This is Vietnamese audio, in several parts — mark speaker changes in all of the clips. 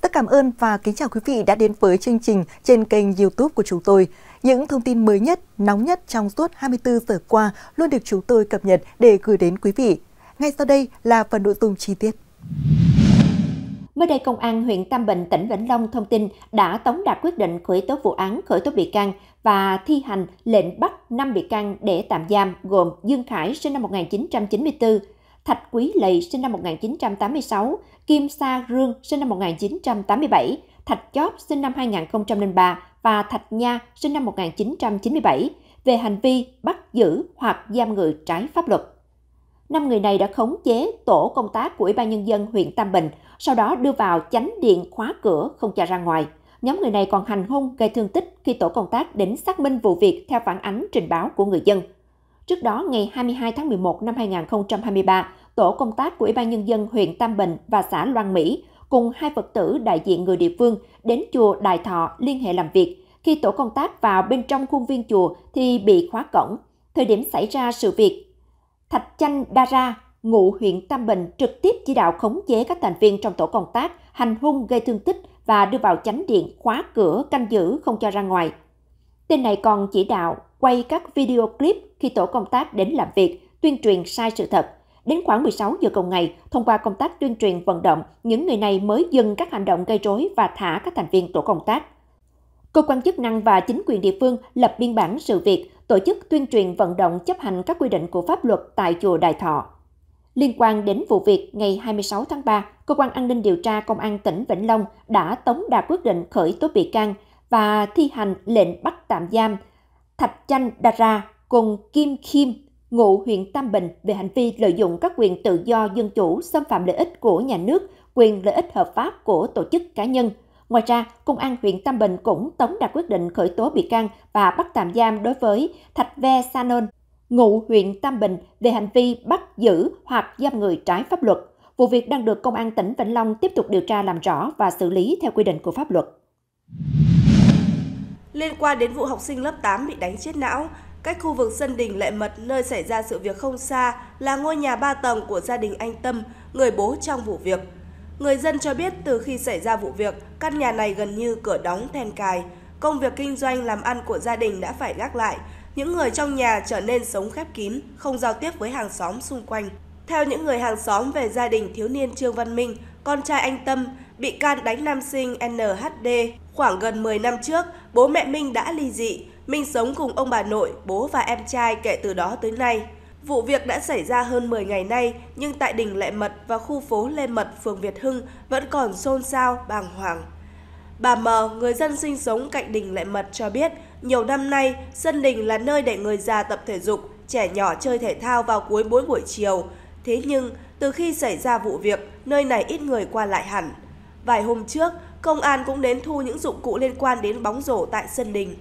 Speaker 1: tất cảm ơn và kính chào quý vị đã đến với chương trình trên kênh YouTube của chúng tôi. Những thông tin mới nhất, nóng nhất trong suốt 24 giờ qua luôn được chúng tôi cập nhật để gửi đến quý vị. Ngay sau đây là phần nội dung chi tiết.
Speaker 2: Mới đây, Công an huyện Tam Bình, tỉnh Vĩnh Long thông tin đã tống đạt quyết định khởi tố vụ án, khởi tố bị can và thi hành lệnh bắt 5 bị can để tạm giam gồm Dương Khải sinh năm 1994, Thạch Quý Lỵ sinh năm 1986, Kim Sa Rương sinh năm 1987, Thạch Chóp sinh năm 2003 và Thạch Nha sinh năm 1997 về hành vi bắt giữ hoặc giam người trái pháp luật. Năm người này đã khống chế tổ công tác của Ủy ban Nhân dân huyện Tam Bình, sau đó đưa vào chánh điện khóa cửa không cho ra ngoài. Nhóm người này còn hành hung gây thương tích khi tổ công tác đến xác minh vụ việc theo phản ánh trình báo của người dân. Trước đó, ngày 22 tháng 11 năm 2023, tổ công tác của Ủy ban Nhân dân huyện Tam Bình và xã Loan Mỹ cùng hai Phật tử đại diện người địa phương đến chùa Đại Thọ liên hệ làm việc. Khi tổ công tác vào bên trong khuôn viên chùa thì bị khóa cổng. Thời điểm xảy ra sự việc, Thạch Chanh Đa Ra, ngụ huyện Tam Bình trực tiếp chỉ đạo khống chế các thành viên trong tổ công tác hành hung gây thương tích và đưa vào chánh điện khóa cửa canh giữ không cho ra ngoài. Tên này còn chỉ đạo quay các video clip khi tổ công tác đến làm việc, tuyên truyền sai sự thật. Đến khoảng 16 giờ cùng ngày, thông qua công tác tuyên truyền vận động, những người này mới dừng các hành động gây rối và thả các thành viên tổ công tác. Cơ quan chức năng và chính quyền địa phương lập biên bản sự việc, tổ chức tuyên truyền vận động chấp hành các quy định của pháp luật tại chùa Đại Thọ. Liên quan đến vụ việc, ngày 26 tháng 3, Cơ quan An ninh điều tra Công an tỉnh Vĩnh Long đã tống đạt quyết định khởi tố bị can và thi hành lệnh bắt tạm giam Thạch Chanh đà ra cùng Kim Kim ngụ huyện Tam Bình về hành vi lợi dụng các quyền tự do dân chủ xâm phạm lợi ích của nhà nước, quyền lợi ích hợp pháp của tổ chức cá nhân. Ngoài ra, Công an huyện Tam Bình cũng tống đạt quyết định khởi tố bị can và bắt tạm giam đối với Thạch Ve Sanon, ngụ huyện Tam Bình về hành vi bắt giữ hoặc giam người trái pháp luật. Vụ việc đang được Công an tỉnh Vĩnh Long tiếp tục điều tra làm rõ và xử lý theo quy định của pháp luật.
Speaker 3: Liên quan đến vụ học sinh lớp 8 bị đánh chết não, Cách khu vực sân đình Lệ Mật nơi xảy ra sự việc không xa là ngôi nhà 3 tầng của gia đình anh Tâm, người bố trong vụ việc. Người dân cho biết từ khi xảy ra vụ việc, căn nhà này gần như cửa đóng then cài. Công việc kinh doanh làm ăn của gia đình đã phải gác lại. Những người trong nhà trở nên sống khép kín, không giao tiếp với hàng xóm xung quanh. Theo những người hàng xóm về gia đình thiếu niên Trương Văn Minh, con trai anh Tâm, bị can đánh nam sinh NHD khoảng gần 10 năm trước, bố mẹ Minh đã ly dị, Minh sống cùng ông bà nội, bố và em trai kể từ đó tới nay. Vụ việc đã xảy ra hơn 10 ngày nay, nhưng tại đình Lệ Mật và khu phố Lê Mật, phường Việt Hưng vẫn còn xôn xao, bàng hoàng. Bà Mờ, người dân sinh sống cạnh đình Lệ Mật cho biết, nhiều năm nay, sân đình là nơi để người già tập thể dục, trẻ nhỏ chơi thể thao vào cuối mỗi buổi chiều. Thế nhưng, từ khi xảy ra vụ việc, nơi này ít người qua lại hẳn. Vài hôm trước, công an cũng đến thu những dụng cụ liên quan đến bóng rổ tại sân đình.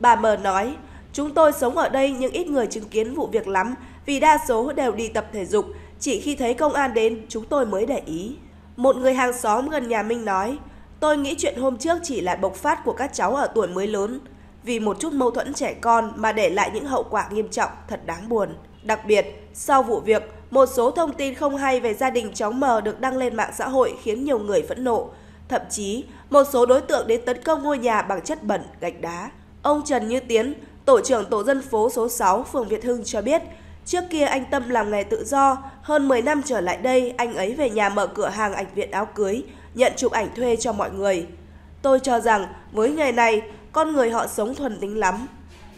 Speaker 3: Bà mờ nói, chúng tôi sống ở đây nhưng ít người chứng kiến vụ việc lắm vì đa số đều đi tập thể dục, chỉ khi thấy công an đến chúng tôi mới để ý. Một người hàng xóm gần nhà Minh nói, tôi nghĩ chuyện hôm trước chỉ là bộc phát của các cháu ở tuổi mới lớn. Vì một chút mâu thuẫn trẻ con mà để lại những hậu quả nghiêm trọng thật đáng buồn. Đặc biệt, sau vụ việc, một số thông tin không hay về gia đình cháu mờ được đăng lên mạng xã hội khiến nhiều người phẫn nộ. Thậm chí, một số đối tượng đến tấn công ngôi nhà bằng chất bẩn, gạch đá. Ông Trần Như Tiến, tổ trưởng tổ dân phố số 6 phường Việt Hưng cho biết, trước kia anh Tâm làm nghề tự do, hơn 10 năm trở lại đây anh ấy về nhà mở cửa hàng ảnh viện áo cưới, nhận chụp ảnh thuê cho mọi người. Tôi cho rằng với nghề này, con người họ sống thuần tính lắm.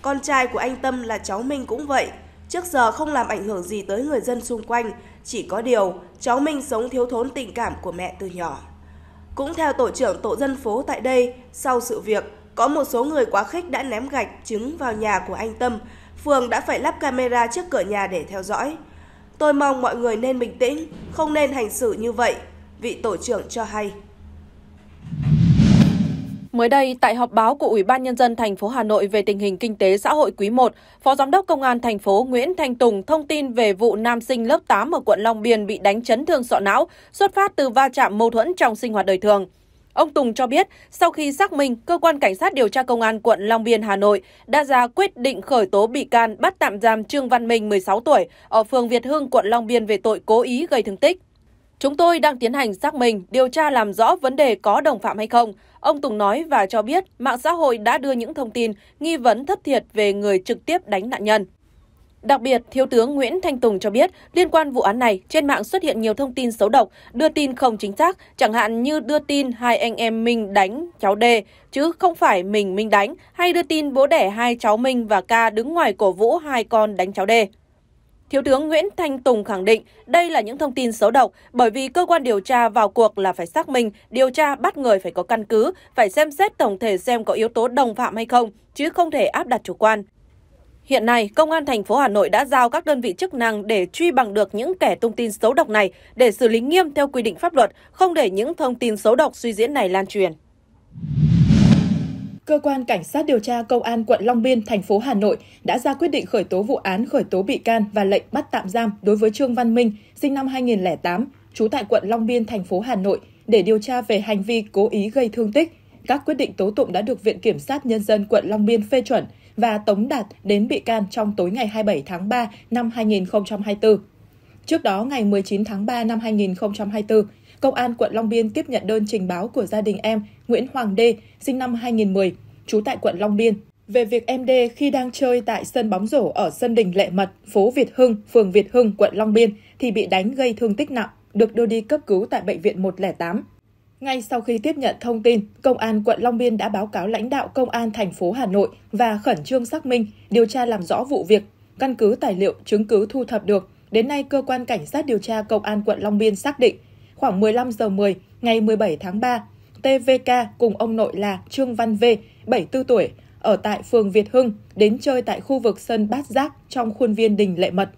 Speaker 3: Con trai của anh Tâm là cháu Minh cũng vậy, trước giờ không làm ảnh hưởng gì tới người dân xung quanh, chỉ có điều cháu Minh sống thiếu thốn tình cảm của mẹ từ nhỏ. Cũng theo tổ trưởng tổ dân phố tại đây, sau sự việc, có một số người quá khích đã ném gạch, trứng vào nhà của anh Tâm. Phường đã phải lắp camera trước cửa nhà để theo dõi. Tôi mong mọi người nên bình tĩnh, không nên hành xử như vậy, vị tổ trưởng cho hay.
Speaker 4: Mới đây, tại họp báo của Ủy ban Nhân dân thành phố Hà Nội về tình hình kinh tế xã hội quý 1, Phó Giám đốc Công an thành phố Nguyễn Thanh Tùng thông tin về vụ nam sinh lớp 8 ở quận Long Biên bị đánh chấn thương sọ não, xuất phát từ va chạm mâu thuẫn trong sinh hoạt đời thường. Ông Tùng cho biết, sau khi xác minh, cơ quan cảnh sát điều tra công an quận Long Biên, Hà Nội đã ra quyết định khởi tố bị can bắt tạm giam Trương Văn Minh 16 tuổi ở phường Việt Hưng, quận Long Biên về tội cố ý gây thương tích. Chúng tôi đang tiến hành xác minh, điều tra làm rõ vấn đề có đồng phạm hay không. Ông Tùng nói và cho biết mạng xã hội đã đưa những thông tin nghi vấn thất thiệt về người trực tiếp đánh nạn nhân. Đặc biệt, Thiếu tướng Nguyễn Thanh Tùng cho biết, liên quan vụ án này, trên mạng xuất hiện nhiều thông tin xấu độc, đưa tin không chính xác, chẳng hạn như đưa tin hai anh em Minh đánh cháu D, chứ không phải mình Minh đánh, hay đưa tin bố đẻ hai cháu Minh và Ca đứng ngoài cổ vũ hai con đánh cháu D. Thiếu tướng Nguyễn Thanh Tùng khẳng định đây là những thông tin xấu độc bởi vì cơ quan điều tra vào cuộc là phải xác minh, điều tra bắt người phải có căn cứ, phải xem xét tổng thể xem có yếu tố đồng phạm hay không, chứ không thể áp đặt chủ quan. Hiện nay, Công an thành phố Hà Nội đã giao các đơn vị chức năng để truy bằng được những kẻ thông tin xấu độc này để xử lý nghiêm theo quy định pháp luật, không để những thông tin xấu độc suy diễn này lan truyền.
Speaker 1: Cơ quan Cảnh sát điều tra Công an quận Long Biên, thành phố Hà Nội đã ra quyết định khởi tố vụ án, khởi tố bị can và lệnh bắt tạm giam đối với Trương Văn Minh, sinh năm 2008, trú tại quận Long Biên, thành phố Hà Nội, để điều tra về hành vi cố ý gây thương tích. Các quyết định tố tụng đã được Viện Kiểm sát Nhân dân quận Long Biên phê chuẩn – và tống đạt đến bị can trong tối ngày 27 tháng 3 năm 2024. Trước đó, ngày 19 tháng 3 năm 2024, Công an quận Long Biên tiếp nhận đơn trình báo của gia đình em Nguyễn Hoàng Đê, sinh năm 2010, trú tại quận Long Biên, về việc em D khi đang chơi tại sân bóng rổ ở sân đình Lệ Mật, phố Việt Hưng, phường Việt Hưng, quận Long Biên thì bị đánh gây thương tích nặng, được đưa đi cấp cứu tại bệnh viện 108. Ngay sau khi tiếp nhận thông tin, Công an quận Long Biên đã báo cáo lãnh đạo Công an thành phố Hà Nội và khẩn trương xác minh, điều tra làm rõ vụ việc. Căn cứ tài liệu, chứng cứ thu thập được, đến nay cơ quan cảnh sát điều tra Công an quận Long Biên xác định khoảng 15 giờ 10 ngày 17 tháng 3, TVK cùng ông nội là Trương Văn V, 74 tuổi, ở tại phường Việt Hưng, đến chơi tại khu vực sân Bát Giác trong khuôn viên đình Lệ Mật.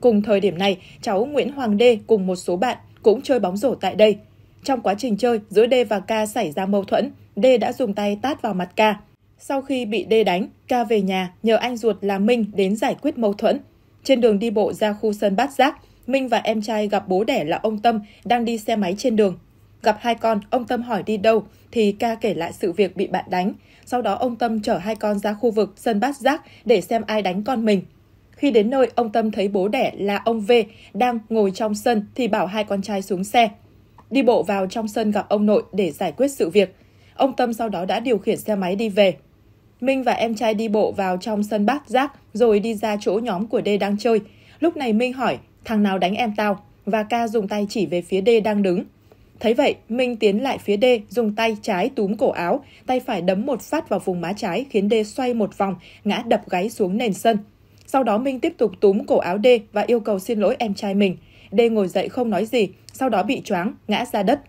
Speaker 1: Cùng thời điểm này, cháu Nguyễn Hoàng Đê cùng một số bạn cũng chơi bóng rổ tại đây. Trong quá trình chơi, giữa D và K xảy ra mâu thuẫn, D đã dùng tay tát vào mặt K. Sau khi bị D đánh, K về nhà nhờ anh ruột là Minh đến giải quyết mâu thuẫn. Trên đường đi bộ ra khu sân bát giác, Minh và em trai gặp bố đẻ là ông Tâm đang đi xe máy trên đường. Gặp hai con, ông Tâm hỏi đi đâu thì ca kể lại sự việc bị bạn đánh. Sau đó ông Tâm chở hai con ra khu vực sân bát giác để xem ai đánh con mình. Khi đến nơi, ông Tâm thấy bố đẻ là ông V đang ngồi trong sân thì bảo hai con trai xuống xe đi bộ vào trong sân gặp ông nội để giải quyết sự việc. Ông Tâm sau đó đã điều khiển xe máy đi về. Minh và em trai đi bộ vào trong sân bát giác rồi đi ra chỗ nhóm của D đang chơi. Lúc này Minh hỏi, thằng nào đánh em tao? Và ca dùng tay chỉ về phía D đang đứng. Thấy vậy, Minh tiến lại phía D, dùng tay trái túm cổ áo, tay phải đấm một phát vào vùng má trái khiến D xoay một vòng, ngã đập gáy xuống nền sân. Sau đó Minh tiếp tục túm cổ áo D và yêu cầu xin lỗi em trai mình. D ngồi dậy không nói gì, sau đó bị choáng, ngã ra đất.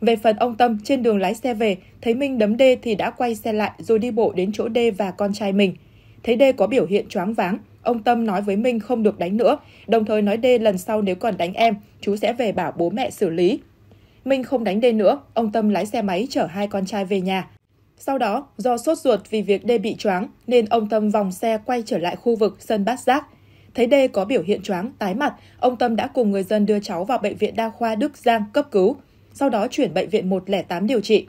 Speaker 1: Về phần ông Tâm, trên đường lái xe về, thấy Minh đấm D thì đã quay xe lại rồi đi bộ đến chỗ D và con trai mình. Thấy D có biểu hiện choáng váng, ông Tâm nói với Minh không được đánh nữa, đồng thời nói D lần sau nếu còn đánh em, chú sẽ về bảo bố mẹ xử lý. Minh không đánh D nữa, ông Tâm lái xe máy chở hai con trai về nhà. Sau đó, do sốt ruột vì việc D bị choáng nên ông Tâm vòng xe quay trở lại khu vực sân bát giác. Thấy D có biểu hiện choáng, tái mặt, ông Tâm đã cùng người dân đưa cháu vào bệnh viện đa khoa Đức Giang cấp cứu, sau đó chuyển bệnh viện 108 điều trị.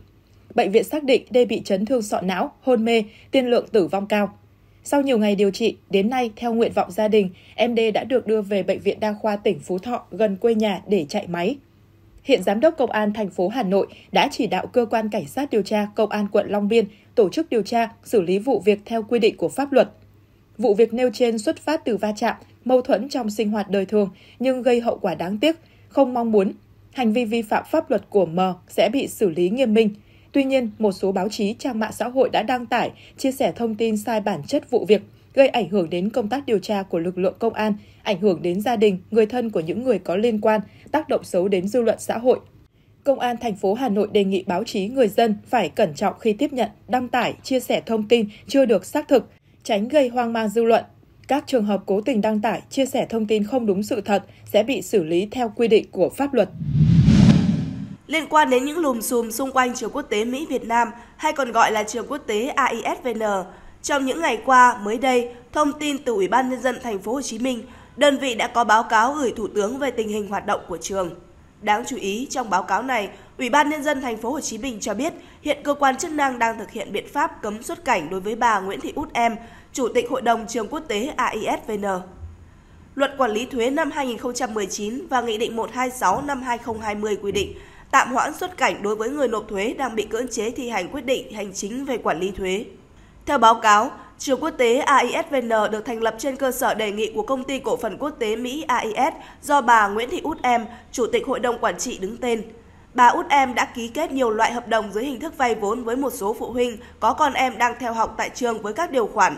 Speaker 1: Bệnh viện xác định D bị chấn thương sọ não, hôn mê, tiên lượng tử vong cao. Sau nhiều ngày điều trị, đến nay theo nguyện vọng gia đình, em D đã được đưa về bệnh viện đa khoa tỉnh Phú Thọ gần quê nhà để chạy máy. Hiện giám đốc công an thành phố Hà Nội đã chỉ đạo cơ quan cảnh sát điều tra công an quận Long Biên tổ chức điều tra, xử lý vụ việc theo quy định của pháp luật. Vụ việc nêu trên xuất phát từ va chạm, mâu thuẫn trong sinh hoạt đời thường nhưng gây hậu quả đáng tiếc, không mong muốn. Hành vi vi phạm pháp luật của M sẽ bị xử lý nghiêm minh. Tuy nhiên, một số báo chí, trang mạng xã hội đã đăng tải, chia sẻ thông tin sai bản chất vụ việc, gây ảnh hưởng đến công tác điều tra của lực lượng công an, ảnh hưởng đến gia đình, người thân của những người có liên quan, tác động xấu đến dư luận xã hội. Công an thành phố Hà Nội đề nghị báo chí người dân phải cẩn trọng khi tiếp nhận, đăng tải, chia sẻ thông tin chưa được xác thực, tránh gây hoang mang dư luận. Các trường hợp cố tình đăng tải, chia sẻ thông tin không đúng sự thật sẽ bị xử lý theo quy định của pháp luật.
Speaker 3: Liên quan đến những lùm xùm xung quanh trường quốc tế Mỹ-Việt Nam hay còn gọi là trường quốc tế AISVN, trong những ngày qua, mới đây, thông tin từ Ủy ban nhân dân thành phố Hồ Chí Minh, đơn vị đã có báo cáo gửi Thủ tướng về tình hình hoạt động của trường. Đáng chú ý, trong báo cáo này, Ủy ban nhân dân thành phố Hồ Chí Minh cho biết, hiện cơ quan chức năng đang thực hiện biện pháp cấm xuất cảnh đối với bà Nguyễn Thị Út Em, Chủ tịch Hội đồng trường quốc tế AISVN. Luật quản lý thuế năm 2019 và Nghị định 126 năm 2020 quy định tạm hoãn xuất cảnh đối với người nộp thuế đang bị cưỡng chế thi hành quyết định hành chính về quản lý thuế. Theo báo cáo, trường quốc tế AISVN được thành lập trên cơ sở đề nghị của công ty cổ phần quốc tế Mỹ AIS do bà Nguyễn Thị Út Em, Chủ tịch Hội đồng Quản trị đứng tên. Bà út em đã ký kết nhiều loại hợp đồng dưới hình thức vay vốn với một số phụ huynh có con em đang theo học tại trường với các điều khoản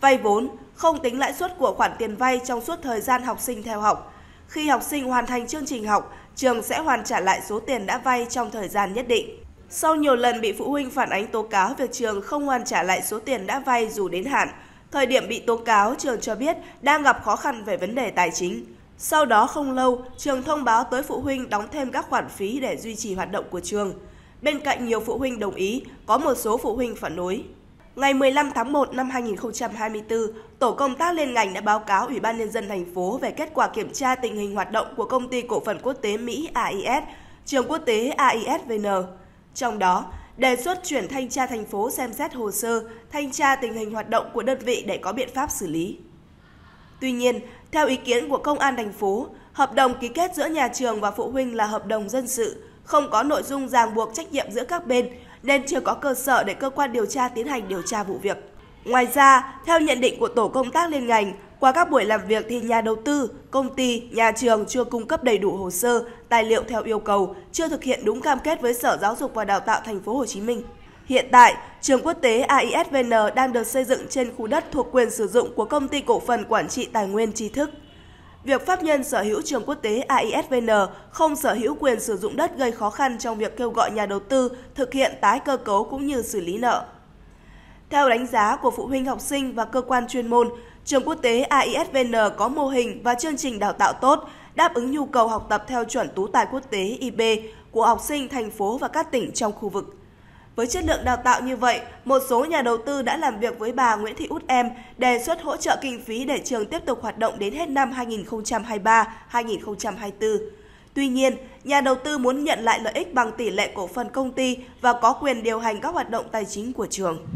Speaker 3: vay vốn không tính lãi suất của khoản tiền vay trong suốt thời gian học sinh theo học. Khi học sinh hoàn thành chương trình học, trường sẽ hoàn trả lại số tiền đã vay trong thời gian nhất định. Sau nhiều lần bị phụ huynh phản ánh tố cáo việc trường không hoàn trả lại số tiền đã vay dù đến hạn, thời điểm bị tố cáo trường cho biết đang gặp khó khăn về vấn đề tài chính. Sau đó không lâu, trường thông báo tới phụ huynh đóng thêm các khoản phí để duy trì hoạt động của trường. Bên cạnh nhiều phụ huynh đồng ý, có một số phụ huynh phản đối. Ngày 15 tháng 1 năm 2024, tổ công tác liên ngành đã báo cáo Ủy ban nhân dân thành phố về kết quả kiểm tra tình hình hoạt động của công ty cổ phần quốc tế Mỹ AIS, trường quốc tế AISVN. Trong đó, đề xuất chuyển thanh tra thành phố xem xét hồ sơ, thanh tra tình hình hoạt động của đơn vị để có biện pháp xử lý. Tuy nhiên, theo ý kiến của Công an thành phố, hợp đồng ký kết giữa nhà trường và phụ huynh là hợp đồng dân sự, không có nội dung ràng buộc trách nhiệm giữa các bên nên chưa có cơ sở để cơ quan điều tra tiến hành điều tra vụ việc. Ngoài ra, theo nhận định của tổ công tác liên ngành, qua các buổi làm việc thì nhà đầu tư, công ty, nhà trường chưa cung cấp đầy đủ hồ sơ, tài liệu theo yêu cầu, chưa thực hiện đúng cam kết với Sở Giáo dục và Đào tạo thành phố Hồ Chí Minh. Hiện tại, trường quốc tế AISVN đang được xây dựng trên khu đất thuộc quyền sử dụng của Công ty Cổ phần Quản trị Tài nguyên Tri thức. Việc pháp nhân sở hữu trường quốc tế AISVN không sở hữu quyền sử dụng đất gây khó khăn trong việc kêu gọi nhà đầu tư thực hiện tái cơ cấu cũng như xử lý nợ. Theo đánh giá của phụ huynh học sinh và cơ quan chuyên môn, trường quốc tế AISVN có mô hình và chương trình đào tạo tốt, đáp ứng nhu cầu học tập theo chuẩn tú tài quốc tế IB của học sinh thành phố và các tỉnh trong khu vực với chất lượng đào tạo như vậy, một số nhà đầu tư đã làm việc với bà Nguyễn Thị Út Em đề xuất hỗ trợ kinh phí để trường tiếp tục hoạt động đến hết năm 2023-2024. Tuy nhiên, nhà đầu tư muốn nhận lại lợi ích bằng tỷ lệ cổ phần công ty và có quyền điều hành các hoạt
Speaker 2: động tài chính của trường.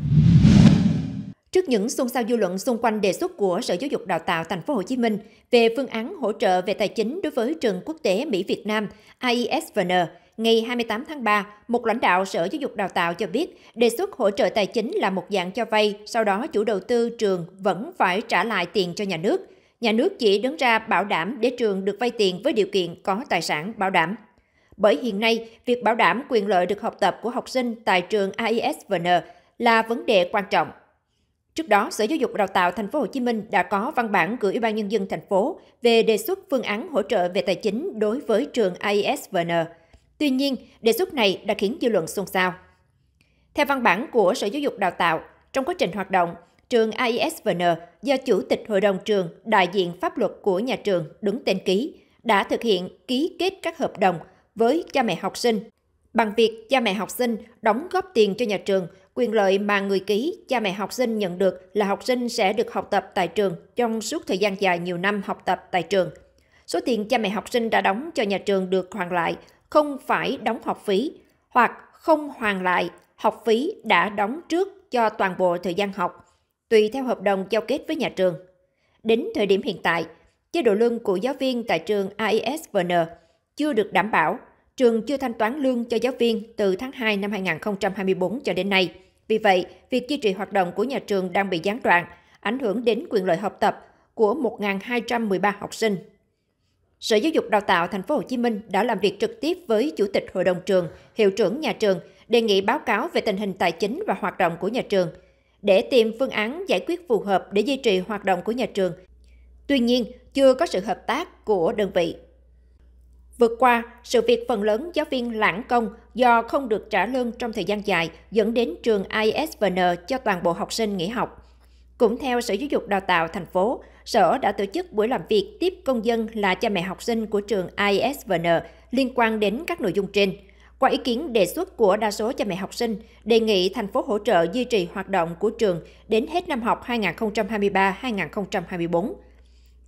Speaker 2: Trước những xôn xao dư luận xung quanh đề xuất của Sở Giáo dục Đào tạo Thành phố Hồ Chí Minh về phương án hỗ trợ về tài chính đối với trường quốc tế Mỹ Việt Nam IESVN, Ngày 28 tháng 3, một lãnh đạo Sở Giáo dục Đào tạo cho biết, đề xuất hỗ trợ tài chính là một dạng cho vay, sau đó chủ đầu tư trường vẫn phải trả lại tiền cho nhà nước. Nhà nước chỉ đứng ra bảo đảm để trường được vay tiền với điều kiện có tài sản bảo đảm. Bởi hiện nay, việc bảo đảm quyền lợi được học tập của học sinh tại trường AISVN là vấn đề quan trọng. Trước đó, Sở Giáo dục Đào tạo Thành phố Hồ Chí Minh đã có văn bản gửi Ủy ban Nhân dân thành phố về đề xuất phương án hỗ trợ về tài chính đối với trường AISVN. Tuy nhiên, đề xuất này đã khiến dư luận xôn xao. Theo văn bản của Sở Giáo dục Đào tạo, trong quá trình hoạt động, trường AISVN do Chủ tịch Hội đồng trường đại diện pháp luật của nhà trường đứng tên ký, đã thực hiện ký kết các hợp đồng với cha mẹ học sinh bằng việc cha mẹ học sinh đóng góp tiền cho nhà trường quyền lợi mà người ký cha mẹ học sinh nhận được là học sinh sẽ được học tập tại trường trong suốt thời gian dài nhiều năm học tập tại trường số tiền cha mẹ học sinh đã đóng cho nhà trường được hoàn lại không phải đóng học phí hoặc không hoàn lại học phí đã đóng trước cho toàn bộ thời gian học, tùy theo hợp đồng giao kết với nhà trường. Đến thời điểm hiện tại, chế độ lương của giáo viên tại trường AISVN chưa được đảm bảo, trường chưa thanh toán lương cho giáo viên từ tháng 2 năm 2024 cho đến nay. Vì vậy, việc duy trì hoạt động của nhà trường đang bị gián đoạn, ảnh hưởng đến quyền lợi học tập của 1.213 học sinh Sở Giáo dục Đào tạo Thành phố Hồ Chí Minh đã làm việc trực tiếp với Chủ tịch Hội đồng trường, Hiệu trưởng nhà trường đề nghị báo cáo về tình hình tài chính và hoạt động của nhà trường để tìm phương án giải quyết phù hợp để duy trì hoạt động của nhà trường. Tuy nhiên, chưa có sự hợp tác của đơn vị. Vượt qua, sự việc phần lớn giáo viên lãng công do không được trả lương trong thời gian dài dẫn đến trường ISVN cho toàn bộ học sinh nghỉ học. Cũng theo Sở Giáo dục Đào tạo thành phố, Sở đã tổ chức buổi làm việc tiếp công dân là cha mẹ học sinh của trường ISVN liên quan đến các nội dung trên. Qua ý kiến đề xuất của đa số cha mẹ học sinh, đề nghị thành phố hỗ trợ duy trì hoạt động của trường đến hết năm học 2023-2024.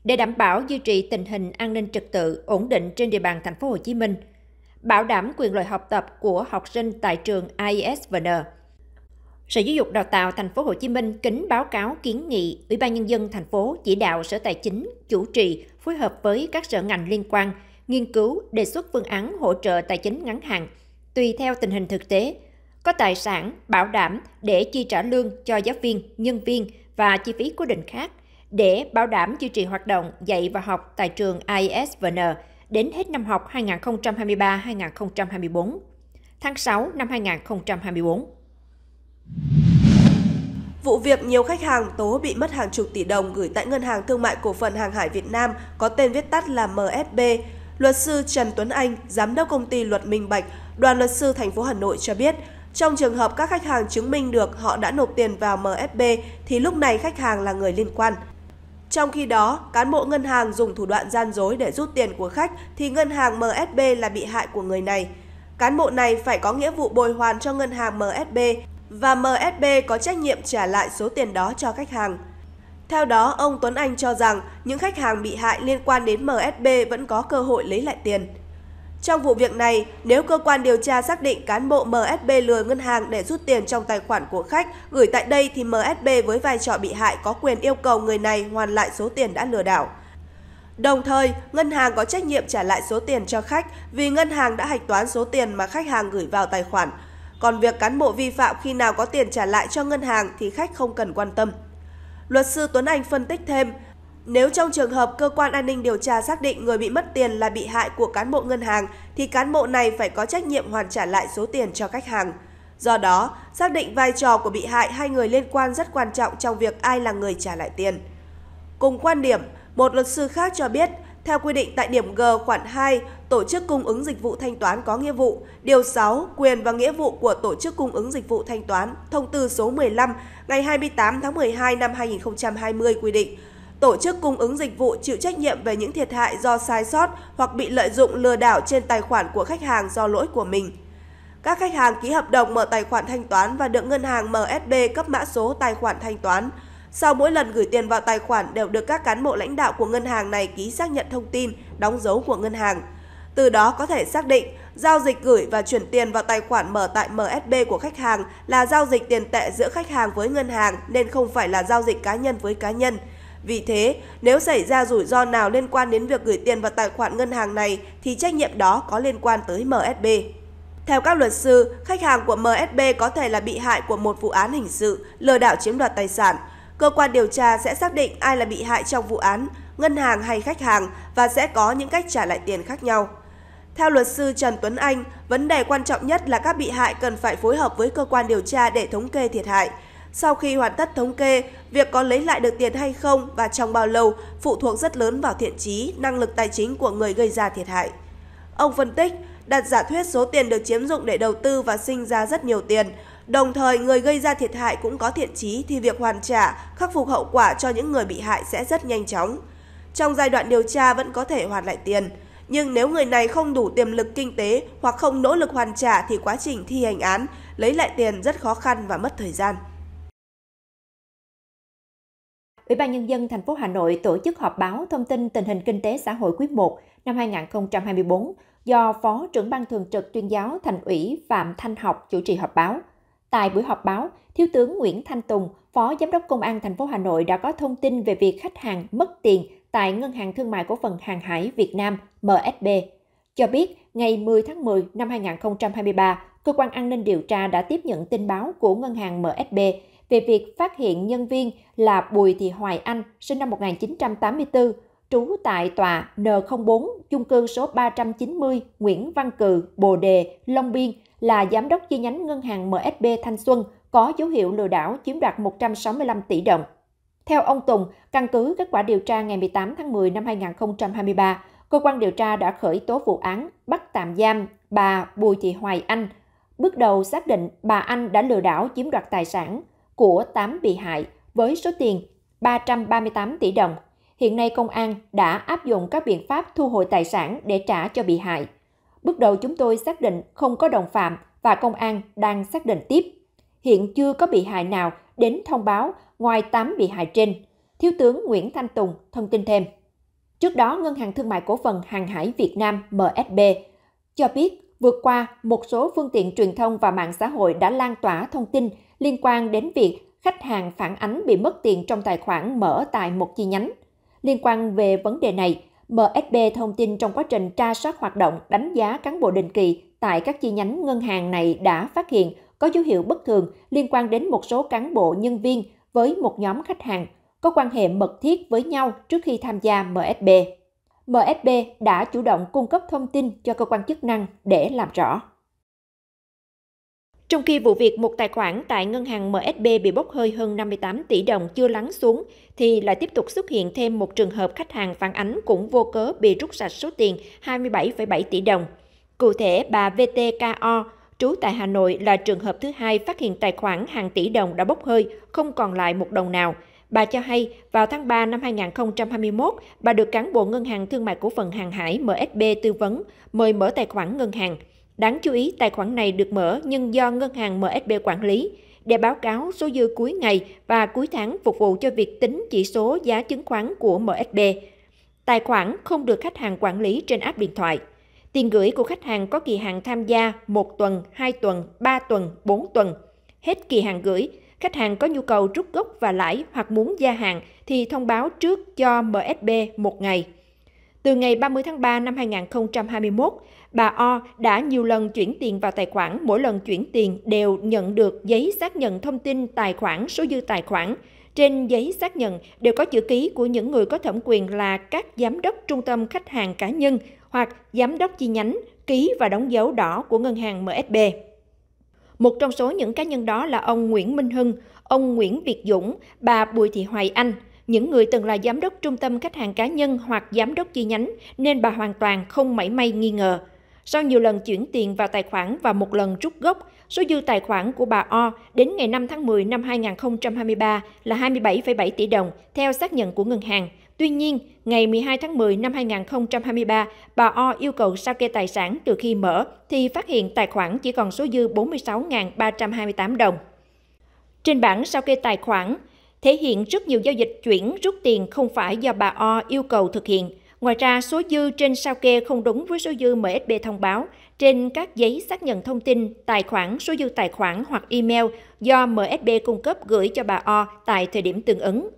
Speaker 2: Để đảm bảo duy trì tình hình an ninh trật tự ổn định trên địa bàn thành phố Hồ Chí Minh, bảo đảm quyền lợi học tập của học sinh tại trường ISVN. Sở Giáo dục Đào tạo Thành phố Hồ Chí Minh kính báo cáo kiến nghị Ủy ban Nhân dân thành phố chỉ đạo Sở Tài chính chủ trì phối hợp với các sở ngành liên quan nghiên cứu đề xuất phương án hỗ trợ tài chính ngắn hạn tùy theo tình hình thực tế, có tài sản bảo đảm để chi trả lương cho giáo viên, nhân viên và chi phí cố định khác để bảo đảm duy trì hoạt động dạy và học tại trường ISVN đến hết năm học 2023-2024, tháng 6 năm 2024.
Speaker 3: Vụ việc nhiều khách hàng tố bị mất hàng chục tỷ đồng gửi tại Ngân hàng Thương mại Cổ phần Hàng hải Việt Nam có tên viết tắt là MSB, luật sư Trần Tuấn Anh, giám đốc công ty Luật Minh Bạch, đoàn luật sư thành phố Hà Nội cho biết, trong trường hợp các khách hàng chứng minh được họ đã nộp tiền vào MSB thì lúc này khách hàng là người liên quan. Trong khi đó, cán bộ ngân hàng dùng thủ đoạn gian dối để rút tiền của khách thì ngân hàng MSB là bị hại của người này. Cán bộ này phải có nghĩa vụ bồi hoàn cho ngân hàng MSB và MSB có trách nhiệm trả lại số tiền đó cho khách hàng. Theo đó, ông Tuấn Anh cho rằng những khách hàng bị hại liên quan đến MSB vẫn có cơ hội lấy lại tiền. Trong vụ việc này, nếu cơ quan điều tra xác định cán bộ MSB lừa ngân hàng để rút tiền trong tài khoản của khách gửi tại đây thì MSB với vai trò bị hại có quyền yêu cầu người này hoàn lại số tiền đã lừa đảo. Đồng thời, ngân hàng có trách nhiệm trả lại số tiền cho khách vì ngân hàng đã hạch toán số tiền mà khách hàng gửi vào tài khoản còn việc cán bộ vi phạm khi nào có tiền trả lại cho ngân hàng thì khách không cần quan tâm. Luật sư Tuấn Anh phân tích thêm, nếu trong trường hợp cơ quan an ninh điều tra xác định người bị mất tiền là bị hại của cán bộ ngân hàng thì cán bộ này phải có trách nhiệm hoàn trả lại số tiền cho khách hàng. Do đó, xác định vai trò của bị hại hay người liên quan rất quan trọng trong việc ai là người trả lại tiền. Cùng quan điểm, một luật sư khác cho biết theo quy định tại điểm G khoản 2, tổ chức cung ứng dịch vụ thanh toán có nghĩa vụ, điều 6, quyền và nghĩa vụ của tổ chức cung ứng dịch vụ thanh toán, thông tư số 15 ngày 28 tháng 12 năm 2020 quy định tổ chức cung ứng dịch vụ chịu trách nhiệm về những thiệt hại do sai sót hoặc bị lợi dụng lừa đảo trên tài khoản của khách hàng do lỗi của mình. Các khách hàng ký hợp đồng mở tài khoản thanh toán và được ngân hàng MSB cấp mã số tài khoản thanh toán – sau mỗi lần gửi tiền vào tài khoản đều được các cán bộ lãnh đạo của ngân hàng này ký xác nhận thông tin, đóng dấu của ngân hàng. Từ đó có thể xác định giao dịch gửi và chuyển tiền vào tài khoản mở tại MSB của khách hàng là giao dịch tiền tệ giữa khách hàng với ngân hàng nên không phải là giao dịch cá nhân với cá nhân. Vì thế, nếu xảy ra rủi ro nào liên quan đến việc gửi tiền vào tài khoản ngân hàng này thì trách nhiệm đó có liên quan tới MSB. Theo các luật sư, khách hàng của MSB có thể là bị hại của một vụ án hình sự lừa đảo chiếm đoạt tài sản Cơ quan điều tra sẽ xác định ai là bị hại trong vụ án, ngân hàng hay khách hàng và sẽ có những cách trả lại tiền khác nhau. Theo luật sư Trần Tuấn Anh, vấn đề quan trọng nhất là các bị hại cần phải phối hợp với cơ quan điều tra để thống kê thiệt hại. Sau khi hoàn tất thống kê, việc có lấy lại được tiền hay không và trong bao lâu phụ thuộc rất lớn vào thiện trí, năng lực tài chính của người gây ra thiệt hại. Ông phân tích, đặt giả thuyết số tiền được chiếm dụng để đầu tư và sinh ra rất nhiều tiền, Đồng thời, người gây ra thiệt hại cũng có thiện chí thì việc hoàn trả, khắc phục hậu quả cho những người bị hại sẽ rất nhanh chóng. Trong giai đoạn điều tra vẫn có thể hoàn lại tiền, nhưng nếu người này không đủ tiềm lực kinh tế hoặc không nỗ lực hoàn trả thì quá trình thi hành án lấy lại tiền rất khó khăn
Speaker 2: và mất thời gian. Ủy ban nhân dân thành phố Hà Nội tổ chức họp báo thông tin tình hình kinh tế xã hội quý I năm 2024 do Phó trưởng ban thường trực tuyên giáo Thành ủy Phạm Thanh Học chủ trì họp báo. Tại buổi họp báo, Thiếu tướng Nguyễn Thanh Tùng, Phó Giám đốc Công an thành phố Hà Nội đã có thông tin về việc khách hàng mất tiền tại Ngân hàng Thương mại Cổ phần Hàng hải Việt Nam MSB. Cho biết, ngày 10 tháng 10 năm 2023, Cơ quan An ninh điều tra đã tiếp nhận tin báo của Ngân hàng MSB về việc phát hiện nhân viên là Bùi Thị Hoài Anh, sinh năm 1984, trú tại tòa N04, chung cư số 390 Nguyễn Văn Cừ, Bồ Đề, Long Biên – là giám đốc chi nhánh ngân hàng MSB Thanh Xuân có dấu hiệu lừa đảo chiếm đoạt 165 tỷ đồng. Theo ông Tùng, căn cứ kết quả điều tra ngày 18 tháng 10 năm 2023, cơ quan điều tra đã khởi tố vụ án bắt tạm giam bà Bùi Thị Hoài Anh. Bước đầu xác định bà Anh đã lừa đảo chiếm đoạt tài sản của 8 bị hại với số tiền 338 tỷ đồng. Hiện nay công an đã áp dụng các biện pháp thu hồi tài sản để trả cho bị hại. Bước đầu chúng tôi xác định không có đồng phạm và công an đang xác định tiếp. Hiện chưa có bị hại nào đến thông báo ngoài 8 bị hại trên. Thiếu tướng Nguyễn Thanh Tùng thông tin thêm. Trước đó, Ngân hàng Thương mại Cổ phần Hàng hải Việt Nam MSB cho biết vượt qua một số phương tiện truyền thông và mạng xã hội đã lan tỏa thông tin liên quan đến việc khách hàng phản ánh bị mất tiền trong tài khoản mở tại một chi nhánh. Liên quan về vấn đề này, MSB thông tin trong quá trình tra soát hoạt động đánh giá cán bộ định kỳ tại các chi nhánh ngân hàng này đã phát hiện có dấu hiệu bất thường liên quan đến một số cán bộ nhân viên với một nhóm khách hàng có quan hệ mật thiết với nhau trước khi tham gia MSB. MSB đã chủ động cung cấp thông tin cho cơ quan chức năng để làm rõ. Trong khi vụ việc một tài khoản tại ngân hàng MSB bị bốc hơi hơn 58 tỷ đồng chưa lắng xuống, thì lại tiếp tục xuất hiện thêm một trường hợp khách hàng phản ánh cũng vô cớ bị rút sạch số tiền 27,7 tỷ đồng. Cụ thể, bà VTKO, trú tại Hà Nội là trường hợp thứ hai phát hiện tài khoản hàng tỷ đồng đã bốc hơi, không còn lại một đồng nào. Bà cho hay, vào tháng 3 năm 2021, bà được cán bộ Ngân hàng Thương mại Cổ phần Hàng hải MSB tư vấn, mời mở tài khoản ngân hàng – Đáng chú ý, tài khoản này được mở nhưng do ngân hàng MSB quản lý để báo cáo số dư cuối ngày và cuối tháng phục vụ cho việc tính chỉ số giá chứng khoán của MSB. Tài khoản không được khách hàng quản lý trên app điện thoại. Tiền gửi của khách hàng có kỳ hạn tham gia 1 tuần, 2 tuần, 3 tuần, 4 tuần. Hết kỳ hạn gửi, khách hàng có nhu cầu rút gốc và lãi hoặc muốn gia hạn thì thông báo trước cho MSB một ngày. Từ ngày 30 tháng 3 năm 2021, bà O đã nhiều lần chuyển tiền vào tài khoản, mỗi lần chuyển tiền đều nhận được giấy xác nhận thông tin tài khoản, số dư tài khoản. Trên giấy xác nhận đều có chữ ký của những người có thẩm quyền là các giám đốc trung tâm khách hàng cá nhân hoặc giám đốc chi nhánh ký và đóng dấu đỏ của ngân hàng MSB. Một trong số những cá nhân đó là ông Nguyễn Minh Hưng, ông Nguyễn Việt Dũng, bà Bùi Thị Hoài Anh – những người từng là giám đốc trung tâm khách hàng cá nhân hoặc giám đốc chi nhánh nên bà hoàn toàn không mảy may nghi ngờ. Sau nhiều lần chuyển tiền vào tài khoản và một lần rút gốc, số dư tài khoản của bà O đến ngày 5 tháng 10 năm 2023 là 27,7 tỷ đồng, theo xác nhận của ngân hàng. Tuy nhiên, ngày 12 tháng 10 năm 2023, bà O yêu cầu sao kê tài sản từ khi mở thì phát hiện tài khoản chỉ còn số dư 46.328 đồng. Trên bảng sao kê tài khoản, thể hiện rất nhiều giao dịch chuyển rút tiền không phải do bà O yêu cầu thực hiện. Ngoài ra, số dư trên sao kê không đúng với số dư MSB thông báo trên các giấy xác nhận thông tin, tài khoản, số dư tài khoản hoặc email do MSB cung cấp gửi cho bà O tại thời điểm tương ứng.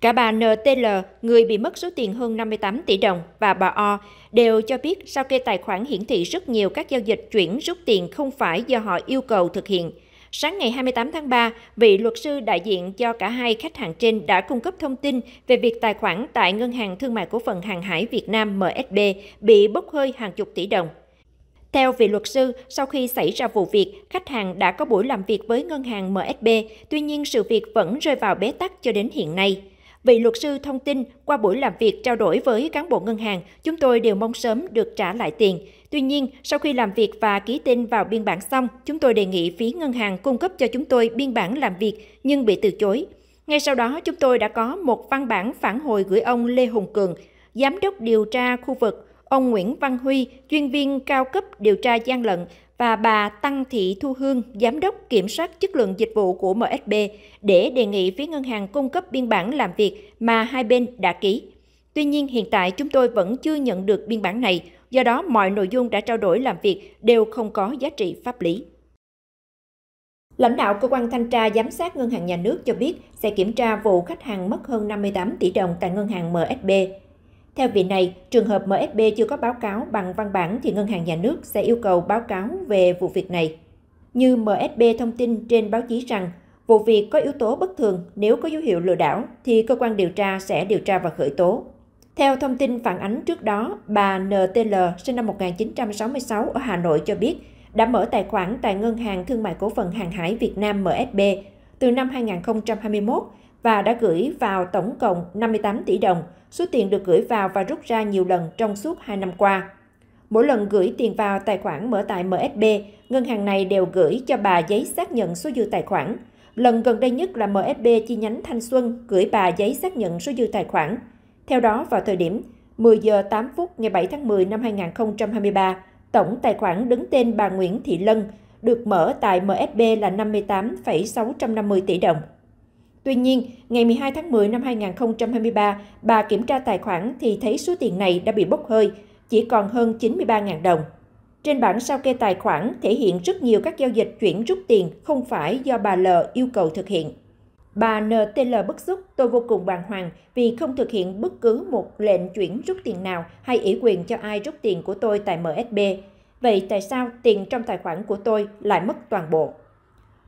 Speaker 2: Cả bà NTL, người bị mất số tiền hơn 58 tỷ đồng, và bà O đều cho biết sao kê tài khoản hiển thị rất nhiều các giao dịch chuyển rút tiền không phải do họ yêu cầu thực hiện – Sáng ngày 28 tháng 3, vị luật sư đại diện cho cả hai khách hàng trên đã cung cấp thông tin về việc tài khoản tại Ngân hàng Thương mại Cổ phần Hàng hải Việt Nam MSB bị bốc hơi hàng chục tỷ đồng. Theo vị luật sư, sau khi xảy ra vụ việc, khách hàng đã có buổi làm việc với ngân hàng MSB, tuy nhiên sự việc vẫn rơi vào bế tắc cho đến hiện nay. Vị luật sư thông tin, qua buổi làm việc trao đổi với cán bộ ngân hàng, chúng tôi đều mong sớm được trả lại tiền. Tuy nhiên, sau khi làm việc và ký tên vào biên bản xong, chúng tôi đề nghị phía ngân hàng cung cấp cho chúng tôi biên bản làm việc nhưng bị từ chối. Ngay sau đó, chúng tôi đã có một văn bản phản hồi gửi ông Lê Hùng Cường, Giám đốc điều tra khu vực, ông Nguyễn Văn Huy, chuyên viên cao cấp điều tra gian lận và bà Tăng Thị Thu Hương, Giám đốc Kiểm soát Chất lượng Dịch vụ của MSB để đề nghị phía ngân hàng cung cấp biên bản làm việc mà hai bên đã ký. Tuy nhiên, hiện tại chúng tôi vẫn chưa nhận được biên bản này, do đó mọi nội dung đã trao đổi làm việc đều không có giá trị pháp lý. Lãnh đạo cơ quan thanh tra giám sát ngân hàng nhà nước cho biết sẽ kiểm tra vụ khách hàng mất hơn 58 tỷ đồng tại ngân hàng MSB theo vị này, trường hợp MSB chưa có báo cáo bằng văn bản thì ngân hàng nhà nước sẽ yêu cầu báo cáo về vụ việc này. Như MSB thông tin trên báo chí rằng, vụ việc có yếu tố bất thường, nếu có dấu hiệu lừa đảo thì cơ quan điều tra sẽ điều tra và khởi tố. Theo thông tin phản ánh trước đó, bà NTL sinh năm 1966 ở Hà Nội cho biết đã mở tài khoản tại Ngân hàng Thương mại Cổ phần Hàng hải Việt Nam MSB từ năm 2021 và đã gửi vào tổng cộng 58 tỷ đồng, số tiền được gửi vào và rút ra nhiều lần trong suốt 2 năm qua. Mỗi lần gửi tiền vào tài khoản mở tại MSB, ngân hàng này đều gửi cho bà giấy xác nhận số dư tài khoản. Lần gần đây nhất là MSB chi nhánh Thanh Xuân gửi bà giấy xác nhận số dư tài khoản. Theo đó, vào thời điểm 10 giờ 8 phút ngày 7 tháng 10 năm 2023, tổng tài khoản đứng tên bà Nguyễn Thị Lân được mở tại MSB là 58,650 tỷ đồng. Tuy nhiên, ngày 12 tháng 10 năm 2023, bà kiểm tra tài khoản thì thấy số tiền này đã bị bốc hơi, chỉ còn hơn 93.000 đồng. Trên bảng sao kê tài khoản thể hiện rất nhiều các giao dịch chuyển rút tiền không phải do bà L yêu cầu thực hiện. Bà NTL bức xúc, tôi vô cùng bàng hoàng vì không thực hiện bất cứ một lệnh chuyển rút tiền nào hay ủy quyền cho ai rút tiền của tôi tại MSB. Vậy tại sao tiền trong tài khoản của tôi lại mất toàn bộ?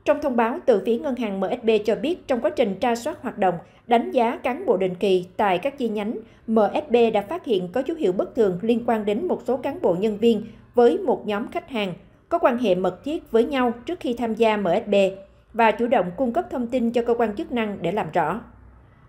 Speaker 2: Trong thông báo, từ phía ngân hàng MSB cho biết trong quá trình tra soát hoạt động, đánh giá cán bộ định kỳ tại các chi nhánh, MSB đã phát hiện có dấu hiệu bất thường liên quan đến một số cán bộ nhân viên với một nhóm khách hàng có quan hệ mật thiết với nhau trước khi tham gia MSB và chủ động cung cấp thông tin cho cơ quan chức năng để làm rõ.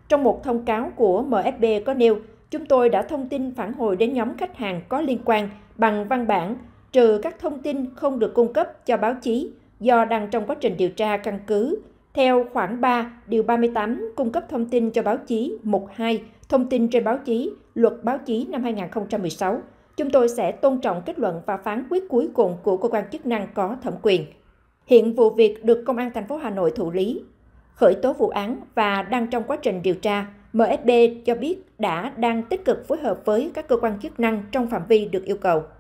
Speaker 2: Trong một thông cáo của MSB có nêu, chúng tôi đã thông tin phản hồi đến nhóm khách hàng có liên quan bằng văn bản, trừ các thông tin không được cung cấp cho báo chí, do đang trong quá trình điều tra căn cứ theo khoản 3, điều 38 cung cấp thông tin cho báo chí 12, thông tin trên báo chí, luật báo chí năm 2016. Chúng tôi sẽ tôn trọng kết luận và phán quyết cuối cùng của cơ quan chức năng có thẩm quyền. Hiện vụ việc được Công an thành phố Hà Nội thụ lý, khởi tố vụ án và đang trong quá trình điều tra. MSB cho biết đã đang tích cực phối hợp với các cơ quan chức năng trong phạm vi được yêu cầu.